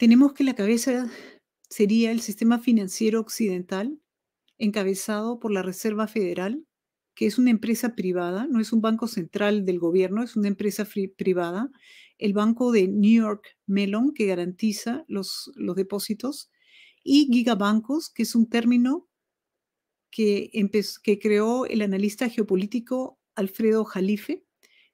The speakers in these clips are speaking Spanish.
Tenemos que la cabeza sería el sistema financiero occidental, encabezado por la Reserva Federal, que es una empresa privada, no es un banco central del gobierno, es una empresa privada, el banco de New York Mellon, que garantiza los, depósitos, y gigabancos, que es un término que, que creó el analista geopolítico Alfredo Jalife,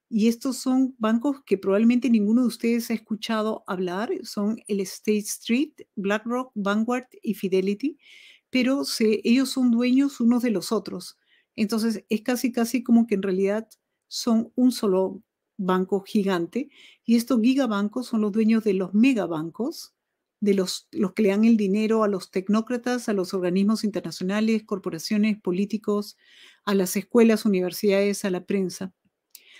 y estos son bancos que probablemente ninguno de ustedes ha escuchado hablar, son el State Street, BlackRock, Vanguard y Fidelity, pero se, ellos son dueños unos de los otros. Entonces es casi, casi como que en realidad son un solo banco gigante y estos gigabancos son los dueños de los megabancos, de los, los que le dan el dinero a los tecnócratas, a los organismos internacionales, corporaciones, políticos, a las escuelas, universidades, a la prensa.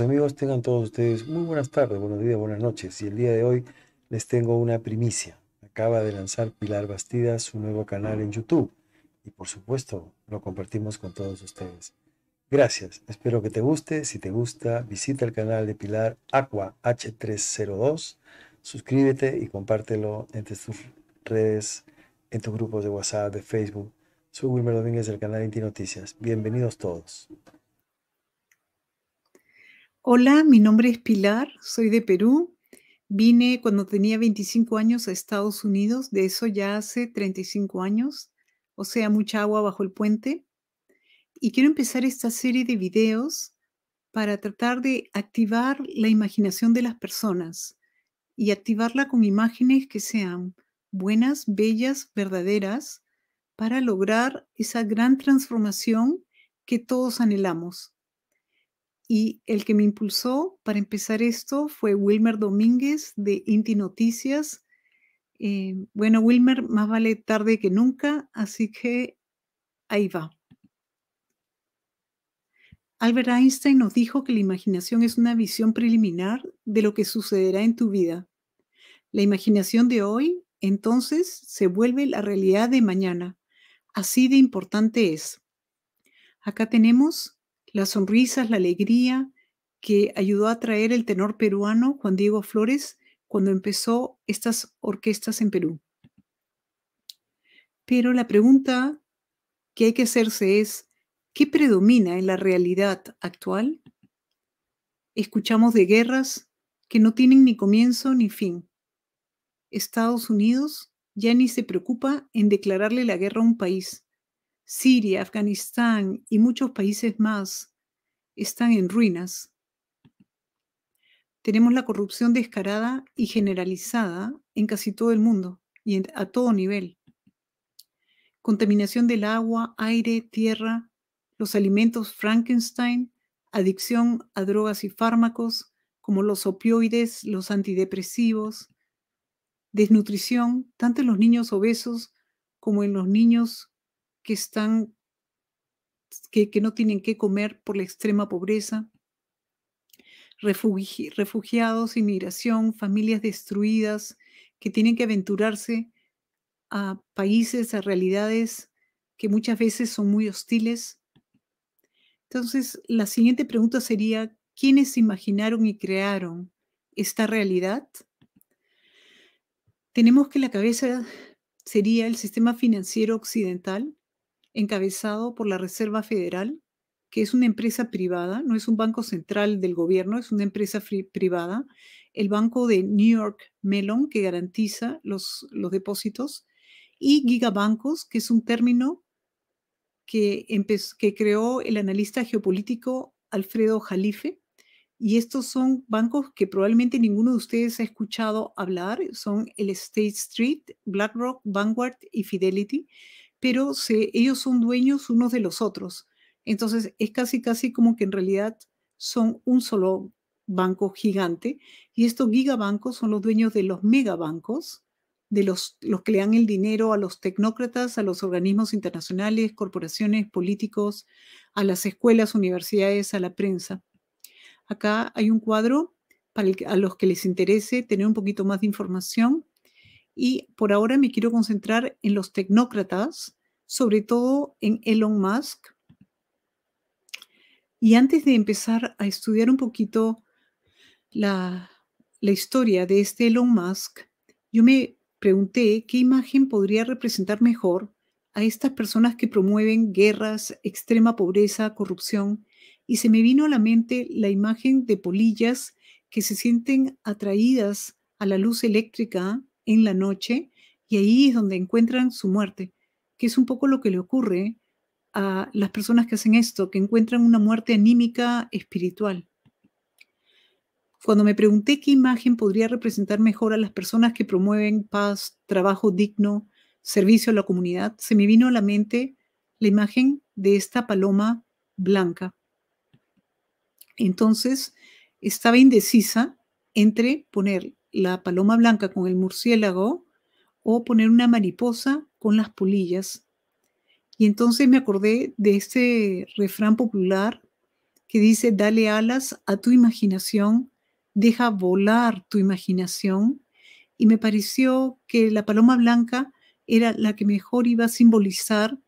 amigos, tengan todos ustedes muy buenas tardes, buenos días, buenas noches. Y el día de hoy les tengo una primicia. Acaba de lanzar Pilar Bastida su nuevo canal en YouTube. Y por supuesto, lo compartimos con todos ustedes. Gracias, espero que te guste. Si te gusta, visita el canal de Pilar Aqua H302, suscríbete y compártelo entre tus redes, en tus grupos de WhatsApp, de Facebook. Soy Wilmer Domínguez del canal Inti Noticias. Bienvenidos todos. Hola, mi nombre es Pilar, soy de Perú. Vine cuando tenía 25 años a Estados Unidos, de eso ya hace 35 años, o sea, mucha agua bajo el puente. Y quiero empezar esta serie de videos para tratar de activar la imaginación de las personas y activarla con imágenes que sean buenas, bellas, verdaderas, para lograr esa gran transformación que todos anhelamos. Y el que me impulsó para empezar esto fue Wilmer Domínguez de Inti Noticias. Eh, bueno, Wilmer, más vale tarde que nunca, así que ahí va. Albert Einstein nos dijo que la imaginación es una visión preliminar de lo que sucederá en tu vida. La imaginación de hoy, entonces, se vuelve la realidad de mañana. Así de importante es. Acá tenemos las sonrisas, la alegría que ayudó a traer el tenor peruano Juan Diego Flores cuando empezó estas orquestas en Perú. Pero la pregunta que hay que hacerse es, ¿qué predomina en la realidad actual? Escuchamos de guerras que no tienen ni comienzo ni fin. Estados Unidos ya ni se preocupa en declararle la guerra a un país Siria, Afganistán y muchos países más están en ruinas. Tenemos la corrupción descarada y generalizada en casi todo el mundo y a todo nivel. Contaminación del agua, aire, tierra, los alimentos Frankenstein, adicción a drogas y fármacos como los opioides, los antidepresivos, desnutrición, tanto en los niños obesos como en los niños que están, que, no tienen que comer por la extrema pobreza, refugiados, inmigración, familias destruidas que tienen que aventurarse a países, a realidades que muchas veces son muy hostiles. Entonces, la siguiente pregunta sería, ¿quiénes imaginaron y crearon esta realidad? Tenemos que la cabeza sería el sistema financiero occidental, encabezado por la Reserva Federal, que es una empresa privada, no es un banco central del gobierno, es una empresa privada, el banco de New York Mellon, que garantiza los, los depósitos, y gigabancos, que es un término que, que creó el analista geopolítico Alfredo Jalife. Y estos son bancos que probablemente ninguno de ustedes ha escuchado hablar. Son el State Street, BlackRock, Vanguard y Fidelity pero ellos son dueños unos de los otros. Entonces es casi, casi como que en realidad son un solo banco gigante y estos gigabancos son los dueños de los megabancos, de los, los que le dan el dinero a los tecnócratas, a los organismos internacionales, corporaciones, políticos, a las escuelas, universidades, a la prensa. Acá hay un cuadro para los que les interese tener un poquito más de información y por ahora me quiero concentrar en los tecnócratas, sobre todo en Elon Musk. Y antes de empezar a estudiar un poquito la, historia de este Elon Musk, yo me pregunté qué imagen podría representar mejor a estas personas que promueven guerras, extrema pobreza, corrupción, y se me vino a la mente la imagen de polillas que se sienten atraídas a la luz eléctrica en la noche y ahí es donde encuentran su muerte, que es un poco lo que le ocurre a las personas que hacen esto, que encuentran una muerte anímica espiritual. Cuando me pregunté qué imagen podría representar mejor a las personas que promueven paz, trabajo digno, servicio a la comunidad, se me vino a la mente la imagen de esta paloma blanca. Entonces, estaba indecisa entre poner la paloma blanca con el murciélago o poner una mariposa con las pulillas Y entonces me acordé de ese refrán popular que dice, dale alas a tu imaginación, deja volar tu imaginación. Y me pareció que la paloma blanca era la que mejor iba a simbolizar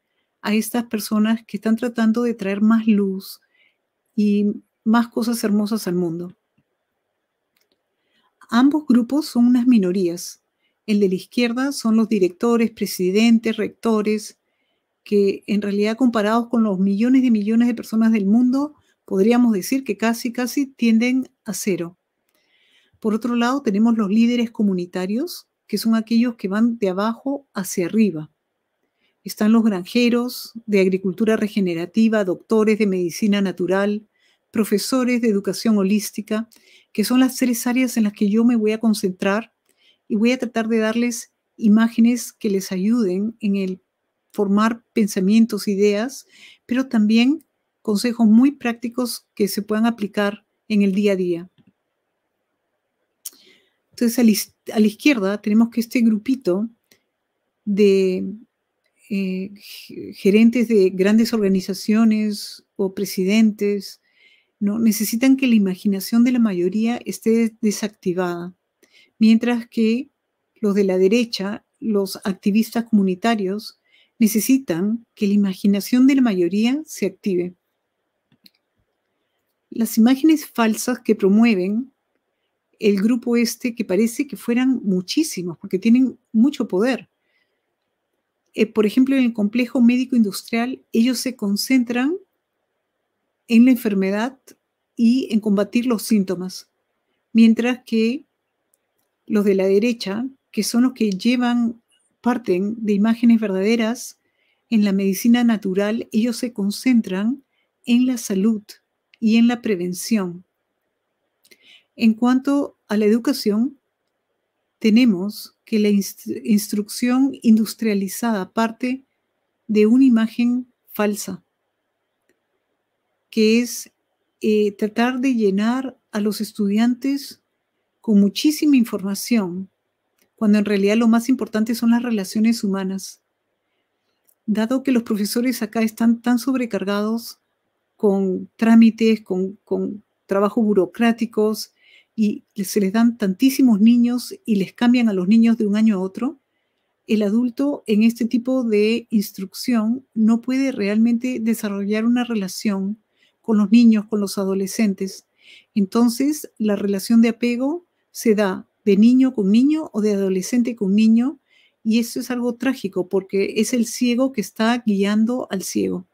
a estas personas que están tratando de traer más luz y más cosas hermosas al mundo. Ambos grupos son unas minorías. El de la izquierda son los directores, presidentes, rectores, que en realidad comparados con los millones y millones de personas del mundo, podríamos decir que casi, casi tienden a cero. Por otro lado, tenemos los líderes comunitarios, que son aquellos que van de abajo hacia arriba. Están los granjeros de agricultura regenerativa, doctores de medicina natural, profesores de educación holística, que son las tres áreas en las que yo me voy a concentrar y voy a tratar de darles imágenes que les ayuden en el formar pensamientos, ideas, pero también consejos muy prácticos que se puedan aplicar en el día a día. Entonces, a la, izquierda tenemos que este grupito de eh, gerentes de grandes organizaciones o presidentes ¿no? Necesitan que la imaginación de la mayoría esté desactivada, mientras que los de la derecha, los activistas comunitarios, necesitan que la imaginación de la mayoría se active. Las imágenes falsas que promueven el grupo este, que parece que fueran muchísimos, porque tienen mucho poder. Eh, por ejemplo, en el complejo médico industrial, ellos se concentran en la enfermedad y en combatir los síntomas, mientras que los de la derecha, que son los que llevan, parten de imágenes verdaderas en la medicina natural, ellos se concentran en la salud y en la prevención. En cuanto a la educación, tenemos que la instrucción industrializada parte de una imagen falsa que es eh, tratar de llenar a los estudiantes con muchísima información, cuando en realidad lo más importante son las relaciones humanas. Dado que los profesores acá están tan sobrecargados con trámites, con, con trabajos burocráticos, y se les dan tantísimos niños y les cambian a los niños de un año a otro, el adulto en este tipo de instrucción no puede realmente desarrollar una relación con los niños, con los adolescentes. Entonces, la relación de apego se da de niño con niño o de adolescente con niño, y eso es algo trágico porque es el ciego que está guiando al ciego.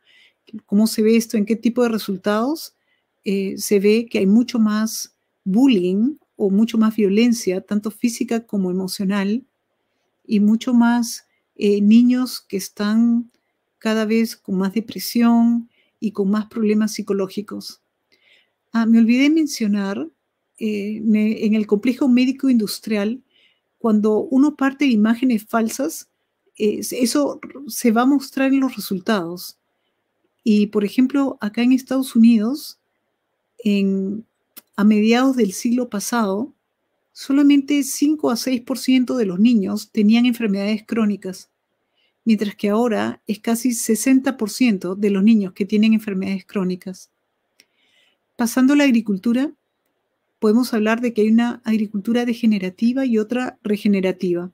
¿Cómo se ve esto? ¿En qué tipo de resultados? Eh, se ve que hay mucho más bullying o mucho más violencia, tanto física como emocional, y mucho más eh, niños que están cada vez con más depresión, y con más problemas psicológicos. Ah, me olvidé mencionar eh, en el complejo médico industrial, cuando uno parte de imágenes falsas, eso se va a mostrar en los resultados. Y por ejemplo, acá en Estados Unidos, a mediados del siglo pasado, solamente 5 a 6% de los niños tenían enfermedades crónicas mientras que ahora es casi 60% de los niños que tienen enfermedades crónicas. Pasando a la agricultura, podemos hablar de que hay una agricultura degenerativa y otra regenerativa.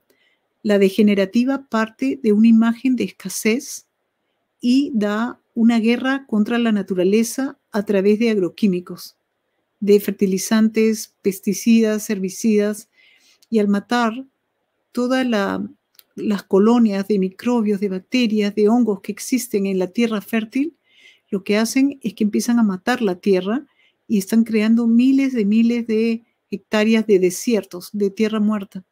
La degenerativa parte de una imagen de escasez y da una guerra contra la naturaleza a través de agroquímicos, de fertilizantes, pesticidas, herbicidas, y al matar toda la las colonias de microbios, de bacterias, de hongos que existen en la tierra fértil, lo que hacen es que empiezan a matar la tierra y están creando miles de miles de hectáreas de desiertos, de tierra muerta.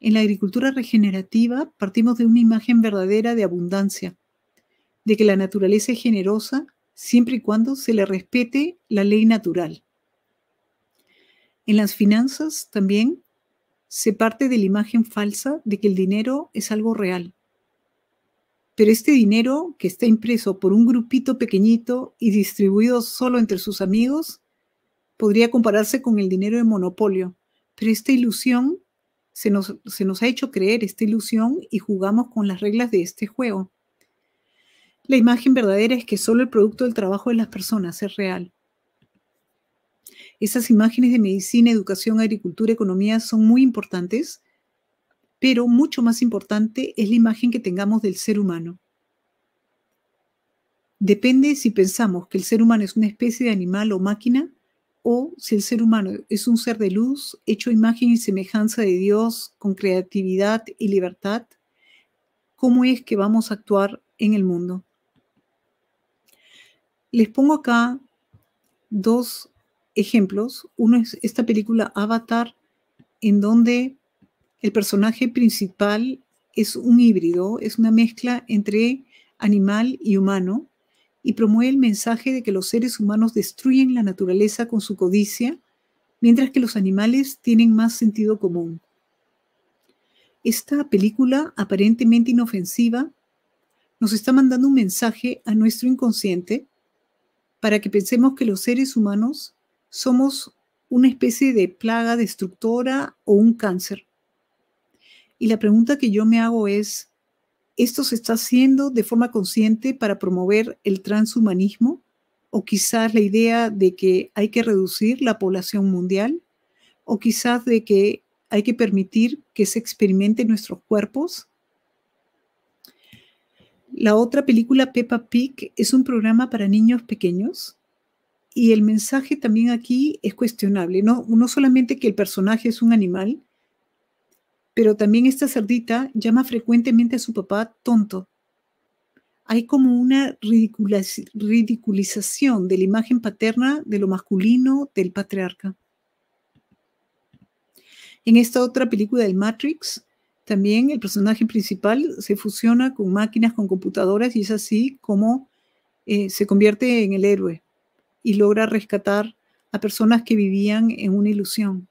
En la agricultura regenerativa partimos de una imagen verdadera de abundancia, de que la naturaleza es generosa siempre y cuando se le respete la ley natural. En las finanzas también se parte de la imagen falsa de que el dinero es algo real. Pero este dinero que está impreso por un grupito pequeñito y distribuido solo entre sus amigos, podría compararse con el dinero de monopolio. Pero esta ilusión se nos, ha hecho creer, esta ilusión, y jugamos con las reglas de este juego. La imagen verdadera es que solo el producto del trabajo de las personas es real. Esas imágenes de medicina, educación, agricultura, economía son muy importantes, pero mucho más importante es la imagen que tengamos del ser humano. Depende si pensamos que el ser humano es una especie de animal o máquina o si el ser humano es un ser de luz, hecho imagen y semejanza de Dios, con creatividad y libertad, ¿cómo es que vamos a actuar en el mundo? Les pongo acá dos ejemplos. Uno es esta película Avatar, en donde el personaje principal es un híbrido, es una mezcla entre animal y humano, y promueve el mensaje de que los seres humanos destruyen la naturaleza con su codicia, mientras que los animales tienen más sentido común. Esta película, aparentemente inofensiva, nos está mandando un mensaje a nuestro inconsciente para que pensemos que los seres humanos somos una especie de plaga destructora o un cáncer. Y la pregunta que yo me hago es, ¿esto se está haciendo de forma consciente para promover el transhumanismo? ¿O quizás la idea de que hay que reducir la población mundial? ¿O quizás de que hay que permitir que se experimenten nuestros cuerpos? La otra película, Peppa Pig, es un programa para niños pequeños y el mensaje también aquí es cuestionable, ¿no? No solamente que el personaje es un animal, pero también esta cerdita llama frecuentemente a su papá tonto. Hay como una ridiculización de la imagen paterna de lo masculino del patriarca. En esta otra película del Matrix, también el personaje principal se fusiona con máquinas, con computadoras, y es así como eh, se convierte en el héroe y logra rescatar a personas que vivían en una ilusión.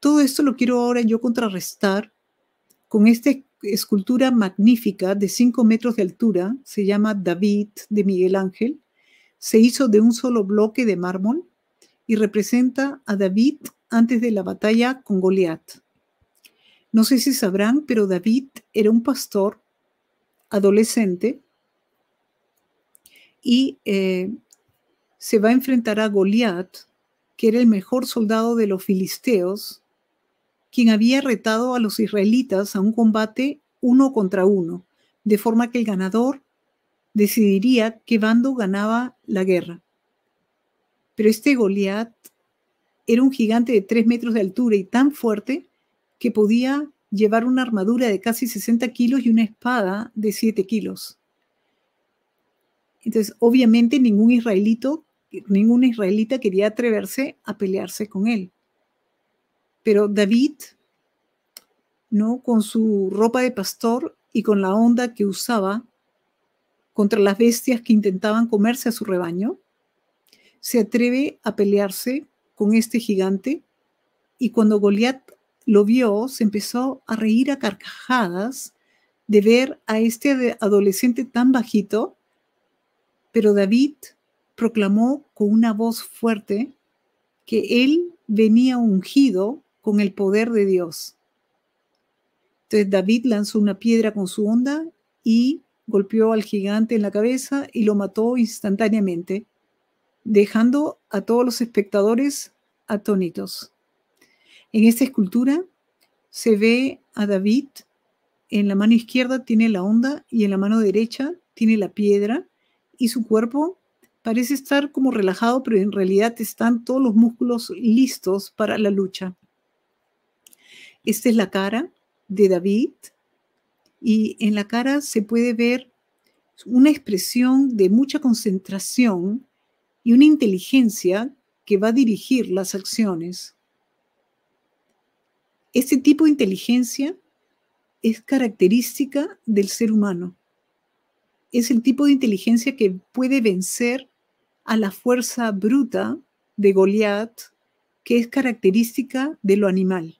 Todo esto lo quiero ahora yo contrarrestar con esta escultura magnífica de 5 metros de altura, se llama David de Miguel Ángel, se hizo de un solo bloque de mármol y representa a David antes de la batalla con Goliat. No sé si sabrán, pero David era un pastor adolescente y eh, se va a enfrentar a Goliat, que era el mejor soldado de los filisteos, quien había retado a los israelitas a un combate uno contra uno, de forma que el ganador decidiría qué bando ganaba la guerra. Pero este Goliat era un gigante de tres metros de altura y tan fuerte que podía llevar una armadura de casi 60 kilos y una espada de 7 kilos. Entonces, obviamente ningún israelito ninguna israelita quería atreverse a pelearse con él. Pero David, ¿no? con su ropa de pastor y con la onda que usaba contra las bestias que intentaban comerse a su rebaño, se atreve a pelearse con este gigante y cuando Goliat lo vio, se empezó a reír a carcajadas de ver a este adolescente tan bajito, pero David proclamó con una voz fuerte que él venía ungido con el poder de Dios. Entonces David lanzó una piedra con su onda y golpeó al gigante en la cabeza y lo mató instantáneamente, dejando a todos los espectadores atónitos. En esta escultura se ve a David, en la mano izquierda tiene la onda y en la mano derecha tiene la piedra y su cuerpo Parece estar como relajado, pero en realidad están todos los músculos listos para la lucha. Esta es la cara de David y en la cara se puede ver una expresión de mucha concentración y una inteligencia que va a dirigir las acciones. Este tipo de inteligencia es característica del ser humano. Es el tipo de inteligencia que puede vencer a la fuerza bruta de Goliat, que es característica de lo animal.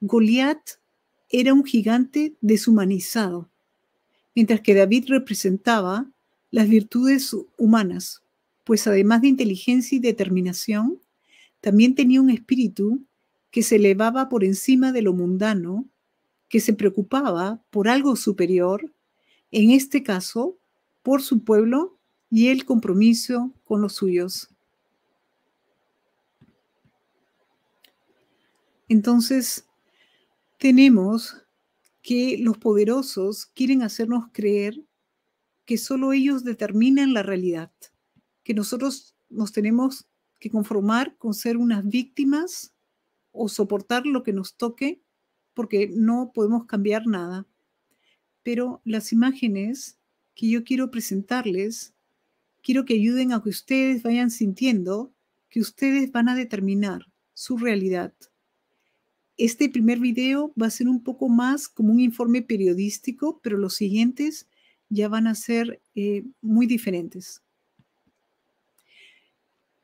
Goliat era un gigante deshumanizado, mientras que David representaba las virtudes humanas, pues además de inteligencia y determinación, también tenía un espíritu que se elevaba por encima de lo mundano, que se preocupaba por algo superior, en este caso, por su pueblo y el compromiso con los suyos. Entonces, tenemos que los poderosos quieren hacernos creer que solo ellos determinan la realidad, que nosotros nos tenemos que conformar con ser unas víctimas o soportar lo que nos toque porque no podemos cambiar nada. Pero las imágenes que yo quiero presentarles Quiero que ayuden a que ustedes vayan sintiendo que ustedes van a determinar su realidad. Este primer video va a ser un poco más como un informe periodístico, pero los siguientes ya van a ser eh, muy diferentes.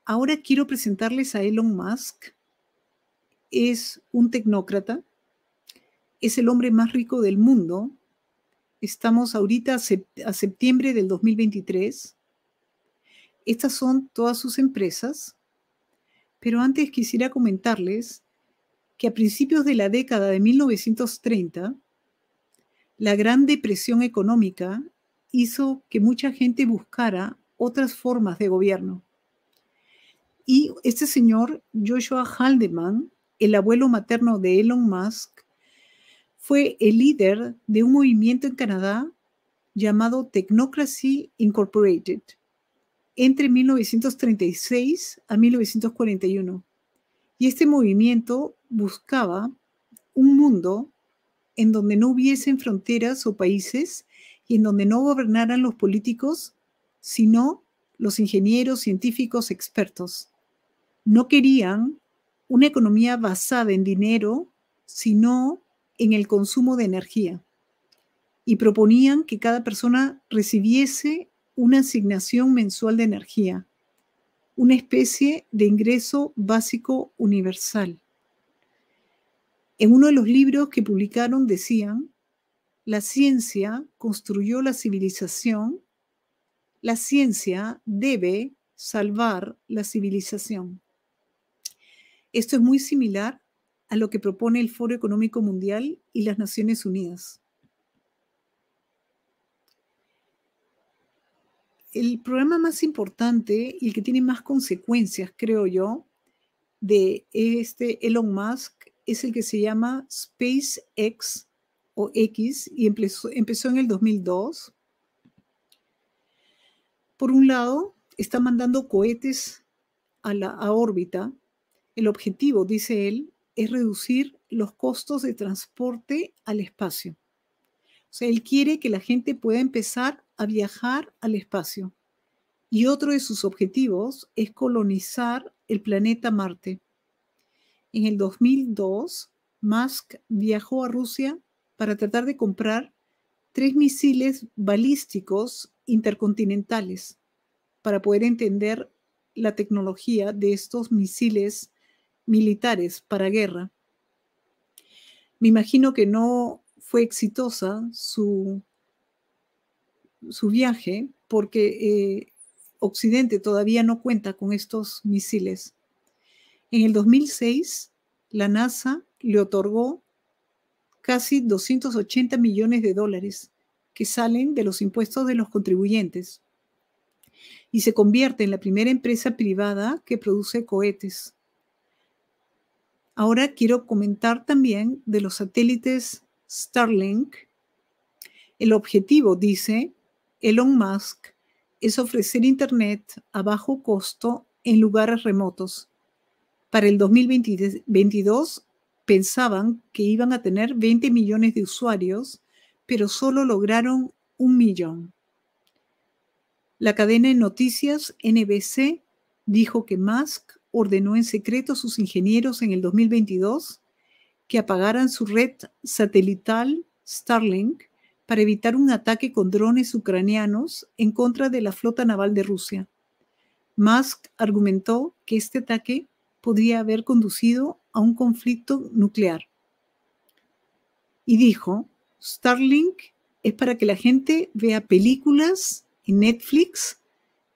Ahora quiero presentarles a Elon Musk. Es un tecnócrata, es el hombre más rico del mundo. Estamos ahorita a, a septiembre del 2023. Estas son todas sus empresas, pero antes quisiera comentarles que a principios de la década de 1930, la Gran Depresión Económica hizo que mucha gente buscara otras formas de gobierno. Y este señor, Joshua Haldeman, el abuelo materno de Elon Musk, fue el líder de un movimiento en Canadá llamado Technocracy Incorporated, entre 1936 a 1941. Y este movimiento buscaba un mundo en donde no hubiesen fronteras o países y en donde no gobernaran los políticos, sino los ingenieros, científicos, expertos. No querían una economía basada en dinero, sino en el consumo de energía. Y proponían que cada persona recibiese una asignación mensual de energía, una especie de ingreso básico universal. En uno de los libros que publicaron decían, la ciencia construyó la civilización, la ciencia debe salvar la civilización. Esto es muy similar a lo que propone el Foro Económico Mundial y las Naciones Unidas. el programa más importante y el que tiene más consecuencias, creo yo, de este Elon Musk es el que se llama SpaceX o X y empezó, en el 2002. Por un lado, está mandando cohetes a, la, a órbita. El objetivo, dice él, es reducir los costos de transporte al espacio. O sea, él quiere que la gente pueda empezar a viajar al espacio y otro de sus objetivos es colonizar el planeta Marte. En el 2002, Musk viajó a Rusia para tratar de comprar tres misiles balísticos intercontinentales para poder entender la tecnología de estos misiles militares para guerra. Me imagino que no fue exitosa su su viaje porque eh, Occidente todavía no cuenta con estos misiles. En el 2006, la NASA le otorgó casi 280 millones de dólares que salen de los impuestos de los contribuyentes y se convierte en la primera empresa privada que produce cohetes. Ahora quiero comentar también de los satélites Starlink. El objetivo, dice, Elon Musk es ofrecer Internet a bajo costo en lugares remotos. Para el 2022 pensaban que iban a tener 20 millones de usuarios, pero solo lograron un millón. La cadena de noticias NBC dijo que Musk ordenó en secreto a sus ingenieros en el 2022 que apagaran su red satelital Starlink para evitar un ataque con drones ucranianos en contra de la flota naval de Rusia. Musk argumentó que este ataque podría haber conducido a un conflicto nuclear. Y dijo, Starlink es para que la gente vea películas en Netflix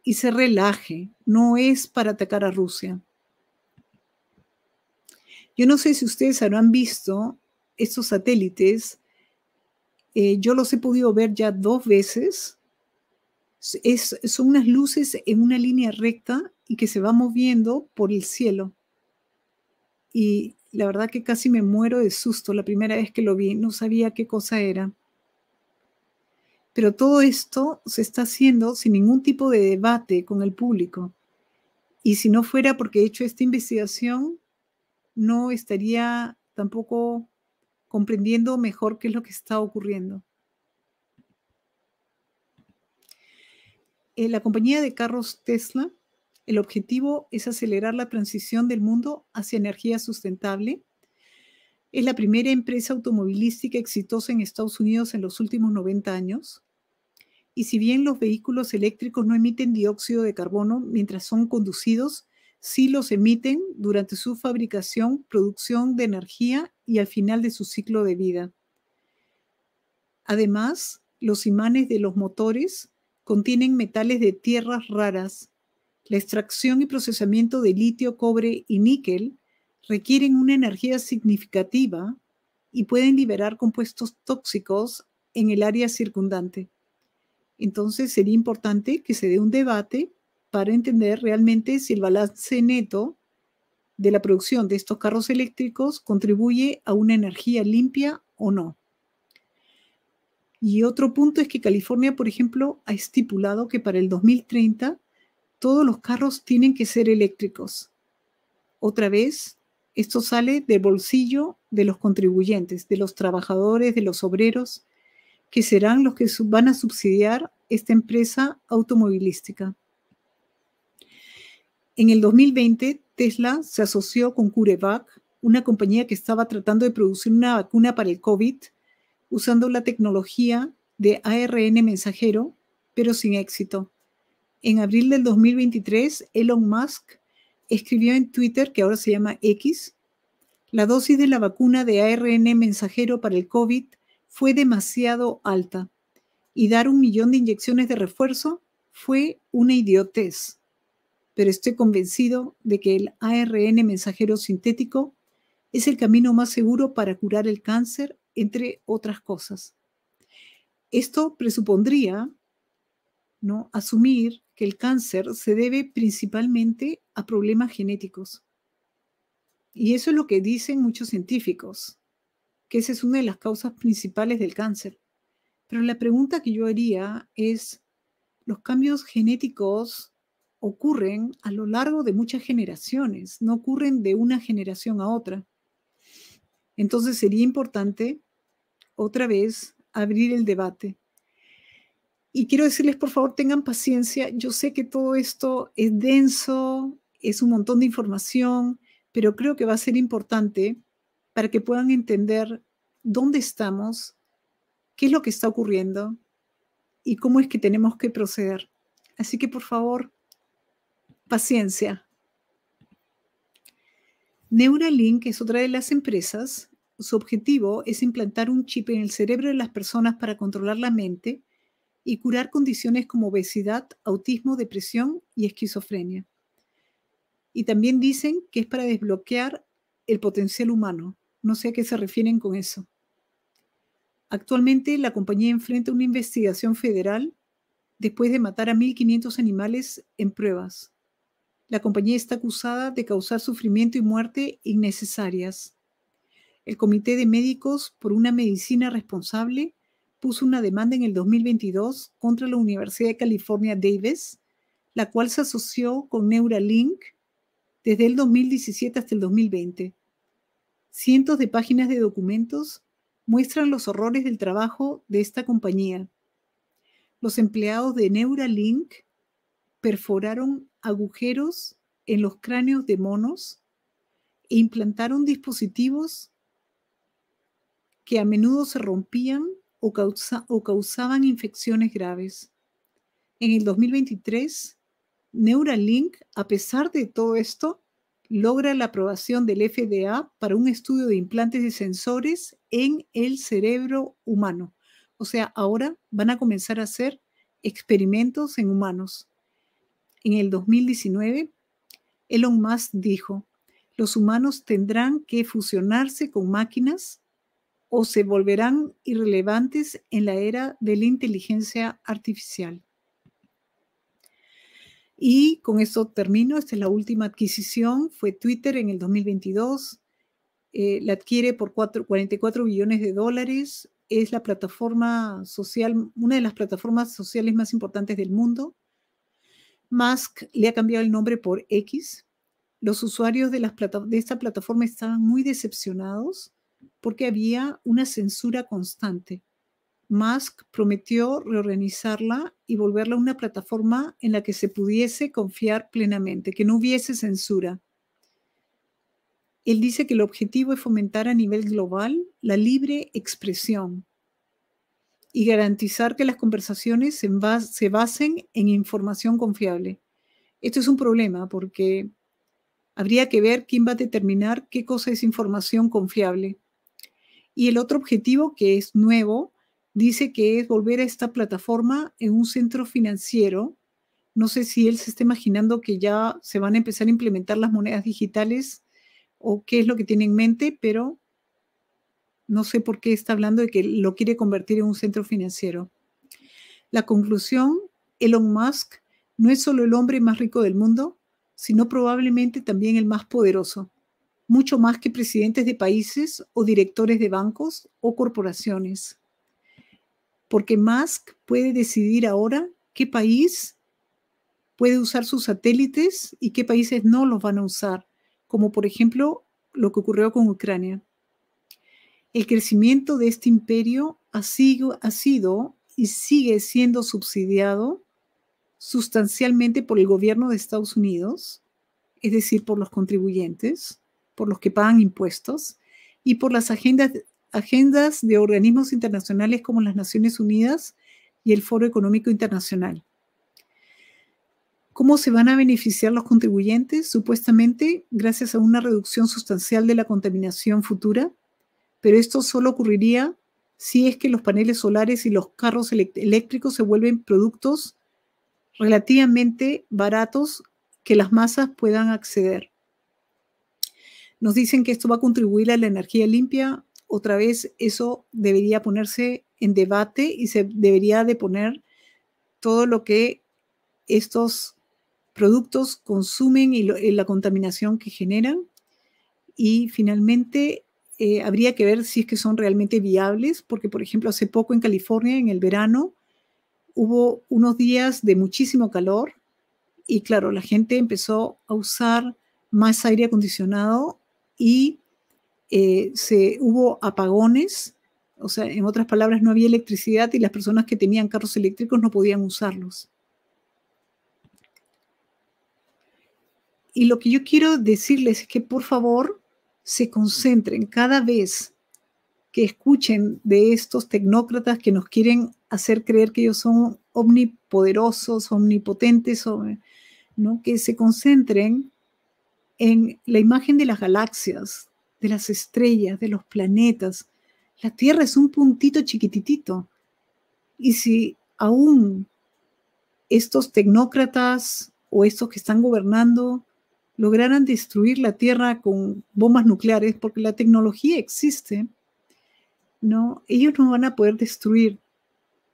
y se relaje, no es para atacar a Rusia. Yo no sé si ustedes habrán visto estos satélites eh, yo los he podido ver ya dos veces. son unas luces en una línea recta y que se va moviendo por el cielo. Y la verdad que casi me muero de susto la primera vez que lo vi, no sabía qué cosa era. Pero todo esto se está haciendo sin ningún tipo de debate con el público. Y si no fuera porque he hecho esta investigación, no estaría tampoco comprendiendo mejor qué es lo que está ocurriendo. En la compañía de carros Tesla, el objetivo es acelerar la transición del mundo hacia energía sustentable. Es la primera empresa automovilística exitosa en Estados Unidos en los últimos 90 años. Y si bien los vehículos eléctricos no emiten dióxido de carbono mientras son conducidos, sí los emiten durante su fabricación, producción de energía y al final de su ciclo de vida. Además, los imanes de los motores contienen metales de tierras raras. La extracción y procesamiento de litio, cobre y níquel requieren una energía significativa y pueden liberar compuestos tóxicos en el área circundante. Entonces sería importante que se dé un debate para entender realmente si el balance neto de la producción de estos carros eléctricos contribuye a una energía limpia o no. Y otro punto es que California, por ejemplo, ha estipulado que para el 2030 todos los carros tienen que ser eléctricos. Otra vez, esto sale del bolsillo de los contribuyentes, de los trabajadores, de los obreros, que serán los que van a subsidiar esta empresa automovilística. En el 2020, Tesla se asoció con CureVac, una compañía que estaba tratando de producir una vacuna para el COVID usando la tecnología de ARN mensajero, pero sin éxito. En abril del 2023, Elon Musk escribió en Twitter, que ahora se llama X, la dosis de la vacuna de ARN mensajero para el COVID fue demasiado alta y dar un millón de inyecciones de refuerzo fue una idiotez pero estoy convencido de que el ARN mensajero sintético es el camino más seguro para curar el cáncer, entre otras cosas. Esto presupondría ¿no? asumir que el cáncer se debe principalmente a problemas genéticos. Y eso es lo que dicen muchos científicos, que esa es una de las causas principales del cáncer. Pero la pregunta que yo haría es, ¿los cambios genéticos ocurren a lo largo de muchas generaciones, no ocurren de una generación a otra. Entonces sería importante otra vez abrir el debate. Y quiero decirles, por favor, tengan paciencia. Yo sé que todo esto es denso, es un montón de información, pero creo que va a ser importante para que puedan entender dónde estamos, qué es lo que está ocurriendo y cómo es que tenemos que proceder. Así que, por favor, Paciencia. Neuralink es otra de las empresas. Su objetivo es implantar un chip en el cerebro de las personas para controlar la mente y curar condiciones como obesidad, autismo, depresión y esquizofrenia. Y también dicen que es para desbloquear el potencial humano. No sé a qué se refieren con eso. Actualmente la compañía enfrenta una investigación federal después de matar a 1.500 animales en pruebas. La compañía está acusada de causar sufrimiento y muerte innecesarias. El Comité de Médicos por una Medicina Responsable puso una demanda en el 2022 contra la Universidad de California Davis, la cual se asoció con Neuralink desde el 2017 hasta el 2020. Cientos de páginas de documentos muestran los horrores del trabajo de esta compañía. Los empleados de Neuralink perforaron agujeros en los cráneos de monos e implantaron dispositivos que a menudo se rompían o, causaban infecciones graves. En el 2023, Neuralink, a pesar de todo esto, logra la aprobación del FDA para un estudio de implantes y sensores en el cerebro humano. O sea, ahora van a comenzar a hacer experimentos en humanos. En el 2019, Elon Musk dijo, los humanos tendrán que fusionarse con máquinas o se volverán irrelevantes en la era de la inteligencia artificial. Y con eso termino. Esta es la última adquisición. Fue Twitter en el 2022. Eh, la adquiere por 44 billones de dólares. Es la plataforma social, una de las plataformas sociales más importantes del mundo. Musk le ha cambiado el nombre por X. Los usuarios de, de esta plataforma estaban muy decepcionados porque había una censura constante. Musk prometió reorganizarla y volverla a una plataforma en la que se pudiese confiar plenamente, que no hubiese censura. Él dice que el objetivo es fomentar a nivel global la libre expresión, y garantizar que las conversaciones se, basen en información confiable. Esto es un problema porque habría que ver quién va a determinar qué cosa es información confiable. Y el otro objetivo, que es nuevo, dice que es volver a esta plataforma en un centro financiero. No sé si él se está imaginando que ya se van a empezar a implementar las monedas digitales o qué es lo que tiene en mente, pero no sé por qué está hablando de que lo quiere convertir en un centro financiero. La conclusión, Elon Musk no es solo el hombre más rico del mundo, sino probablemente también el más poderoso, mucho más que presidentes de países o directores de bancos o corporaciones. Porque Musk puede decidir ahora qué país puede usar sus satélites y qué países no los van a usar, como por ejemplo lo que ocurrió con Ucrania. El crecimiento de este imperio ha sido, y sigue siendo subsidiado sustancialmente por el gobierno de Estados Unidos, es decir, por los contribuyentes, por los que pagan impuestos y por las agendas de organismos internacionales como las Naciones Unidas y el Foro Económico Internacional. ¿Cómo se van a beneficiar los contribuyentes? Supuestamente gracias a una reducción sustancial de la contaminación futura pero esto solo ocurriría si es que los paneles solares y los carros eléctricos se vuelven productos relativamente baratos que las masas puedan acceder. Nos dicen que esto va a contribuir a la energía limpia. Otra vez, eso debería ponerse en debate y se debería de poner todo lo que estos productos consumen y, la contaminación que generan. Y finalmente, eh, habría que ver si es que son realmente viables, porque por ejemplo hace poco en California, en el verano, hubo unos días de muchísimo calor y claro, la gente empezó a usar más aire acondicionado y eh, se, hubo apagones, o sea, en otras palabras, no había electricidad y las personas que tenían carros eléctricos no podían usarlos. Y lo que yo quiero decirles es que por favor se concentren cada vez que escuchen de estos tecnócratas que nos quieren hacer creer que ellos son omnipoderosos, omnipotentes, ¿no? que se concentren en la imagen de las galaxias, de las estrellas, de los planetas. La Tierra es un puntito chiquititito. Y si aún estos tecnócratas o estos que están gobernando lograran destruir la Tierra con bombas nucleares, porque la tecnología existe, ¿no? ellos no van a poder destruir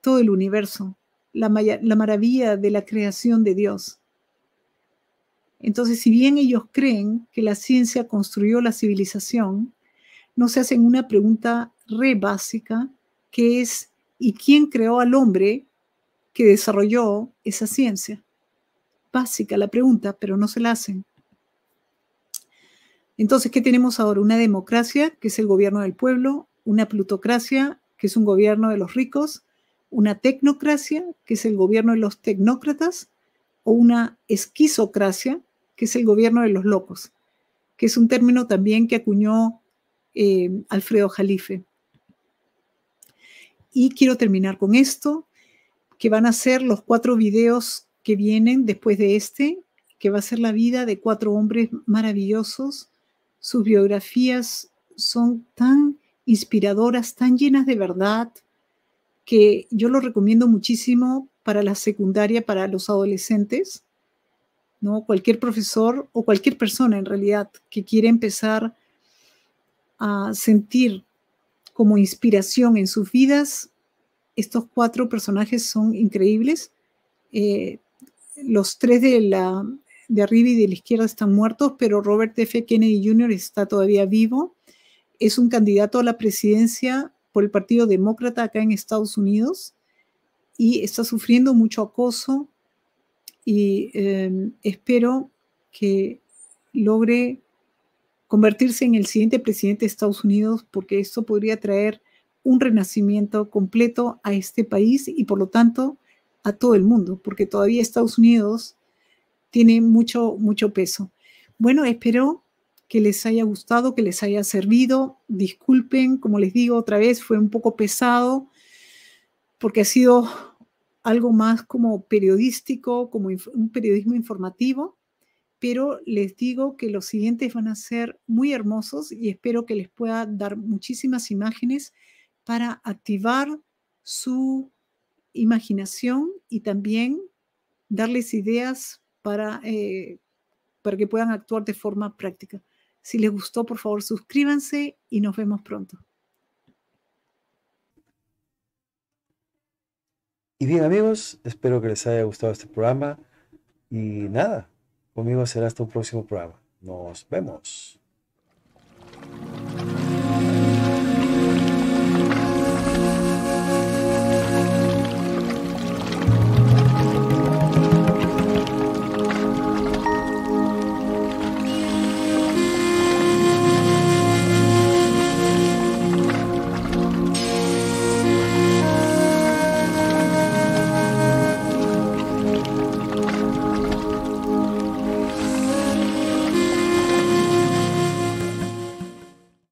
todo el universo, la, la maravilla de la creación de Dios. Entonces, si bien ellos creen que la ciencia construyó la civilización, no se hacen una pregunta re básica, que es, ¿y quién creó al hombre que desarrolló esa ciencia? Básica la pregunta, pero no se la hacen. Entonces, ¿qué tenemos ahora? Una democracia, que es el gobierno del pueblo, una plutocracia, que es un gobierno de los ricos, una tecnocracia, que es el gobierno de los tecnócratas, o una esquizocracia, que es el gobierno de los locos, que es un término también que acuñó eh, Alfredo Jalife. Y quiero terminar con esto, que van a ser los cuatro videos que vienen después de este, que va a ser la vida de cuatro hombres maravillosos sus biografías son tan inspiradoras, tan llenas de verdad, que yo lo recomiendo muchísimo para la secundaria, para los adolescentes, ¿no? Cualquier profesor o cualquier persona en realidad que quiera empezar a sentir como inspiración en sus vidas, estos cuatro personajes son increíbles. Eh, los tres de la de arriba y de la izquierda están muertos, pero Robert F. Kennedy Jr. está todavía vivo. Es un candidato a la presidencia por el Partido Demócrata acá en Estados Unidos y está sufriendo mucho acoso y em, espero que logre convertirse en el siguiente presidente de Estados Unidos porque esto podría traer un renacimiento completo a este país y por lo tanto a todo el mundo, porque todavía Estados Unidos tiene mucho, mucho peso. Bueno, espero que les haya gustado, que les haya servido. Disculpen, como les digo otra vez, fue un poco pesado porque ha sido algo más como periodístico, como un periodismo informativo, pero les digo que los siguientes van a ser muy hermosos y espero que les pueda dar muchísimas imágenes para activar su imaginación y también darles ideas para, eh, para que puedan actuar de forma práctica. Si les gustó, por favor, suscríbanse y nos vemos pronto. Y bien amigos, espero que les haya gustado este programa y nada, conmigo será hasta un próximo programa. Nos vemos.